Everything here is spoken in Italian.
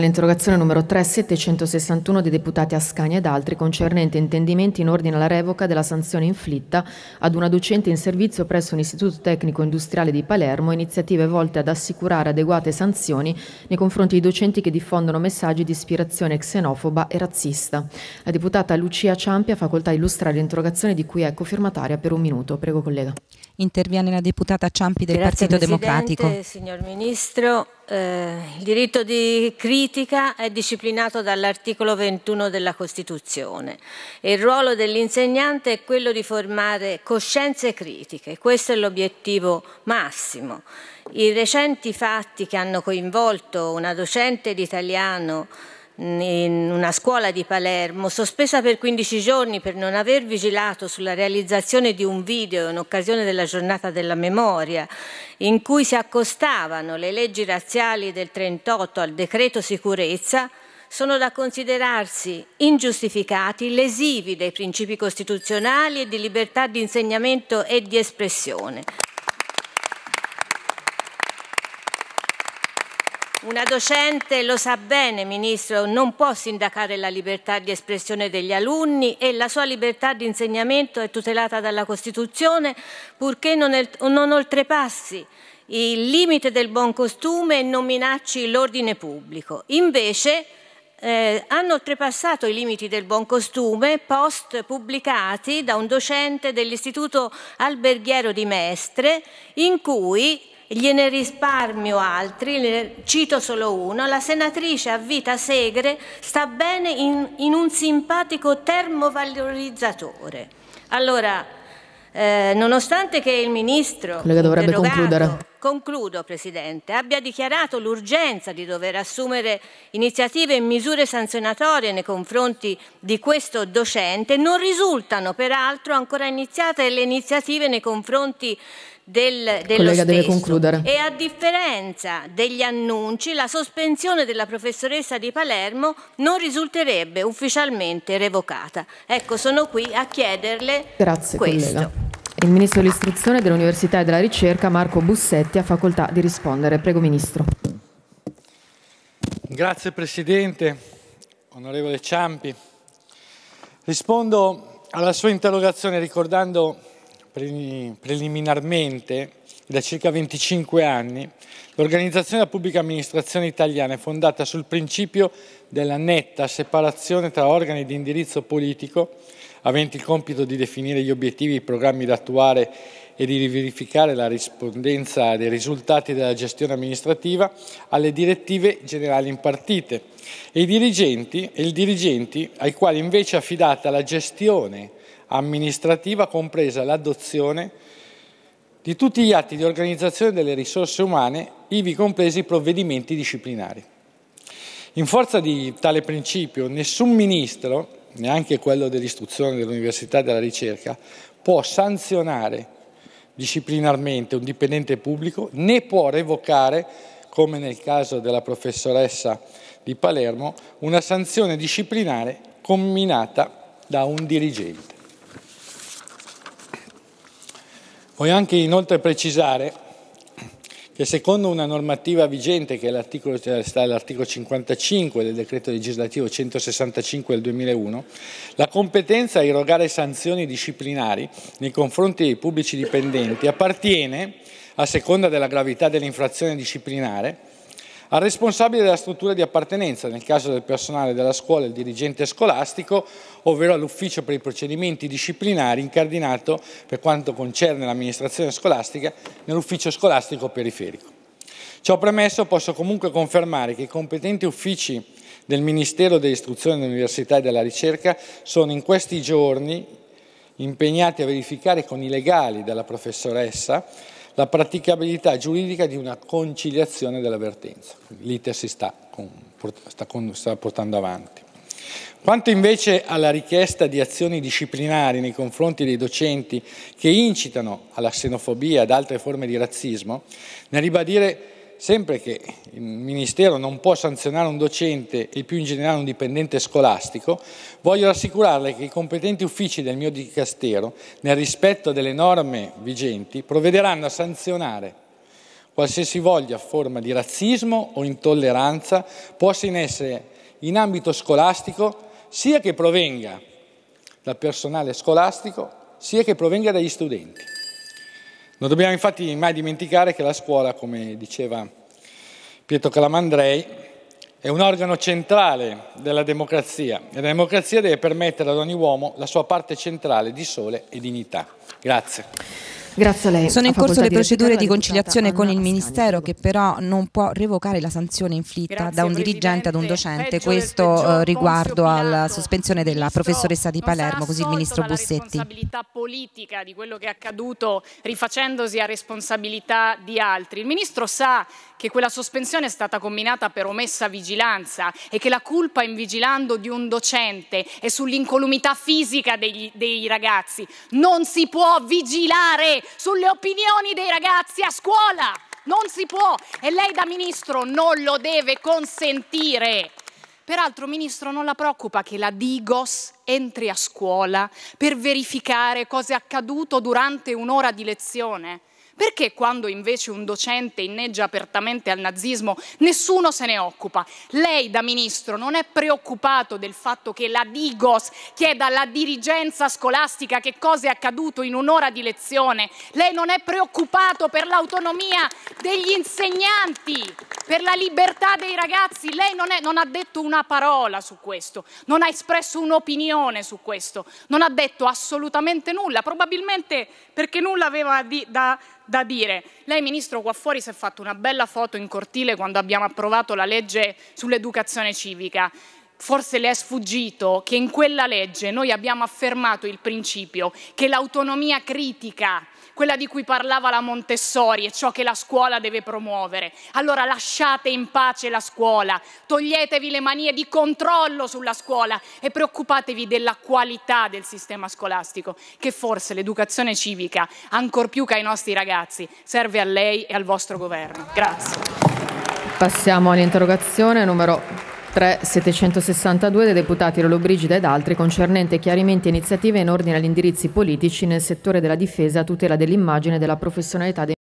L'interrogazione numero 3761 dei deputati Ascani ed altri concernente intendimenti in ordine alla revoca della sanzione inflitta ad una docente in servizio presso un istituto tecnico industriale di Palermo, iniziative volte ad assicurare adeguate sanzioni nei confronti di docenti che diffondono messaggi di ispirazione xenofoba e razzista. La deputata Lucia Ciampi ha facoltà di illustrare l'interrogazione di cui è cofirmataria per un minuto. Prego collega. Interviene la deputata Ciampi del Grazie Partito Presidente, Democratico. Signor Ministro, eh, il diritto di critica è disciplinato dall'articolo 21 della Costituzione il ruolo dell'insegnante è quello di formare coscienze critiche. Questo è l'obiettivo massimo. I recenti fatti che hanno coinvolto una docente di italiano in una scuola di Palermo, sospesa per 15 giorni per non aver vigilato sulla realizzazione di un video in occasione della giornata della memoria, in cui si accostavano le leggi razziali del 38 al decreto sicurezza, sono da considerarsi ingiustificati, lesivi dei principi costituzionali e di libertà di insegnamento e di espressione. Una docente lo sa bene, Ministro, non può sindacare la libertà di espressione degli alunni e la sua libertà di insegnamento è tutelata dalla Costituzione purché non, oltrepassi il limite del buon costume e non minacci l'ordine pubblico. Invece eh, hanno oltrepassato i limiti del buon costume post pubblicati da un docente dell'Istituto Alberghiero di Mestre in cui gliene risparmio altri, cito solo uno, la senatrice a vita Segre sta bene in, in un simpatico termovalorizzatore. Allora, eh, nonostante che il ministro... Collega dovrebbe concludere. Concludo, Presidente, abbia dichiarato l'urgenza di dover assumere iniziative e misure sanzionatorie nei confronti di questo docente, non risultano peraltro ancora iniziate le iniziative nei confronti del, dello Collega deve concludere. E a differenza degli annunci, la sospensione della professoressa di Palermo non risulterebbe ufficialmente revocata. Ecco, sono qui a chiederle Grazie, questo. Collega. Il Ministro dell'Istruzione, dell'Università e della Ricerca, Marco Bussetti, ha facoltà di rispondere. Prego, Ministro. Grazie Presidente, onorevole Ciampi. Rispondo alla sua interrogazione ricordando preliminarmente che da circa 25 anni l'organizzazione della pubblica amministrazione italiana è fondata sul principio della netta separazione tra organi di indirizzo politico aventi il compito di definire gli obiettivi, i programmi da attuare e di verificare la rispondenza dei risultati della gestione amministrativa alle direttive generali impartite e i dirigenti, e dirigenti ai quali invece è affidata la gestione amministrativa compresa l'adozione di tutti gli atti di organizzazione delle risorse umane, ivi compresi i provvedimenti disciplinari. In forza di tale principio, nessun ministro neanche quello dell'istruzione, dell'università e della ricerca, può sanzionare disciplinarmente un dipendente pubblico né può revocare, come nel caso della professoressa di Palermo, una sanzione disciplinare comminata da un dirigente. Voglio anche inoltre precisare che secondo una normativa vigente che eh, sta l'articolo 55 del decreto legislativo 165 del 2001, la competenza a erogare sanzioni disciplinari nei confronti dei pubblici dipendenti appartiene, a seconda della gravità dell'infrazione disciplinare, al responsabile della struttura di appartenenza, nel caso del personale della scuola, il dirigente scolastico, ovvero all'ufficio per i procedimenti disciplinari incardinato per quanto concerne l'amministrazione scolastica nell'ufficio scolastico periferico. Ciò premesso posso comunque confermare che i competenti uffici del Ministero dell'Istruzione, dell'Università e della Ricerca sono in questi giorni impegnati a verificare con i legali della professoressa la praticabilità giuridica di una conciliazione dell'avvertenza. L'iter si sta, con, sta, con, sta portando avanti. Quanto invece alla richiesta di azioni disciplinari nei confronti dei docenti che incitano alla xenofobia e ad altre forme di razzismo, nel ribadire sempre che il Ministero non può sanzionare un docente e più in generale un dipendente scolastico, voglio rassicurarle che i competenti uffici del mio dicastero, nel rispetto delle norme vigenti, provvederanno a sanzionare qualsiasi voglia forma di razzismo o intolleranza possa in essere in ambito scolastico, sia che provenga dal personale scolastico, sia che provenga dagli studenti. Non dobbiamo infatti mai dimenticare che la scuola, come diceva Pietro Calamandrei, è un organo centrale della democrazia e la democrazia deve permettere ad ogni uomo la sua parte centrale di sole e dignità. Grazie. Grazie a lei. Sono in corso le procedure di conciliazione con il Ministero che però non può revocare la sanzione inflitta da un dirigente ad un docente, questo eh, riguardo alla sospensione della professoressa di Palermo, così il Ministro Bussetti. responsabilità politica di quello che è accaduto rifacendosi a responsabilità di altri. Il Ministro sa che quella sospensione è stata combinata per omessa vigilanza e che la colpa in vigilando di un docente è sull'incolumità fisica degli, dei ragazzi. Non si può vigilare sulle opinioni dei ragazzi a scuola! Non si può! E lei da ministro non lo deve consentire! Peraltro, Ministro, non la preoccupa che la Digos entri a scuola per verificare cosa è accaduto durante un'ora di lezione? Perché quando invece un docente inneggia apertamente al nazismo nessuno se ne occupa? Lei da ministro non è preoccupato del fatto che la Digos chieda alla dirigenza scolastica che cosa è accaduto in un'ora di lezione? Lei non è preoccupato per l'autonomia degli insegnanti, per la libertà dei ragazzi? Lei non, è, non ha detto una parola su questo, non ha espresso un'opinione su questo, non ha detto assolutamente nulla, probabilmente perché nulla aveva di, da da dire. Lei, Ministro, qua fuori si è fatto una bella foto in cortile quando abbiamo approvato la legge sull'educazione civica forse le è sfuggito che in quella legge noi abbiamo affermato il principio che l'autonomia critica quella di cui parlava la Montessori e ciò che la scuola deve promuovere. Allora lasciate in pace la scuola, toglietevi le manie di controllo sulla scuola e preoccupatevi della qualità del sistema scolastico, che forse l'educazione civica, ancor più che ai nostri ragazzi, serve a lei e al vostro governo. Grazie. Passiamo all'interrogazione numero 3762 dei deputati Lollobrigida ed altri concernente chiarimenti e iniziative in ordine agli indirizzi politici nel settore della difesa a tutela dell'immagine e della professionalità dei